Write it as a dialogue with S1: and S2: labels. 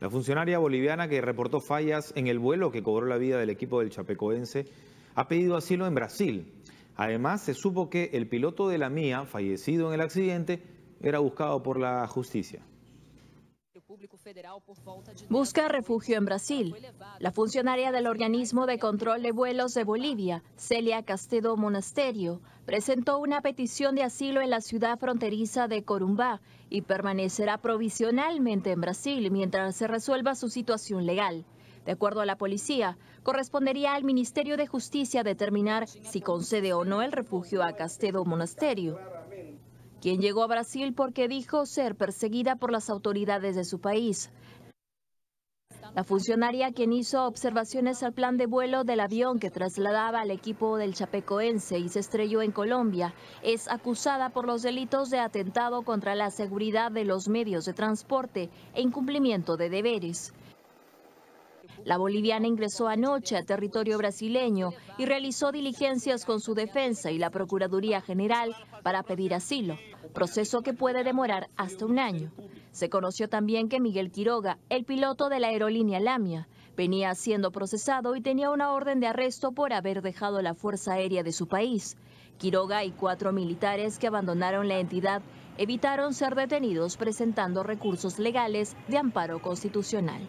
S1: La funcionaria boliviana que reportó fallas en el vuelo que cobró la vida del equipo del Chapecoense ha pedido asilo en Brasil. Además, se supo que el piloto de la MIA fallecido en el accidente, era buscado por la justicia.
S2: Busca refugio en Brasil. La funcionaria del organismo de control de vuelos de Bolivia, Celia Castedo Monasterio, presentó una petición de asilo en la ciudad fronteriza de Corumbá y permanecerá provisionalmente en Brasil mientras se resuelva su situación legal. De acuerdo a la policía, correspondería al Ministerio de Justicia determinar si concede o no el refugio a Castedo Monasterio quien llegó a Brasil porque dijo ser perseguida por las autoridades de su país. La funcionaria quien hizo observaciones al plan de vuelo del avión que trasladaba al equipo del Chapecoense y se estrelló en Colombia es acusada por los delitos de atentado contra la seguridad de los medios de transporte e incumplimiento de deberes. La boliviana ingresó anoche a territorio brasileño y realizó diligencias con su defensa y la Procuraduría General para pedir asilo, proceso que puede demorar hasta un año. Se conoció también que Miguel Quiroga, el piloto de la aerolínea Lamia, venía siendo procesado y tenía una orden de arresto por haber dejado la Fuerza Aérea de su país. Quiroga y cuatro militares que abandonaron la entidad evitaron ser detenidos presentando recursos legales de amparo constitucional.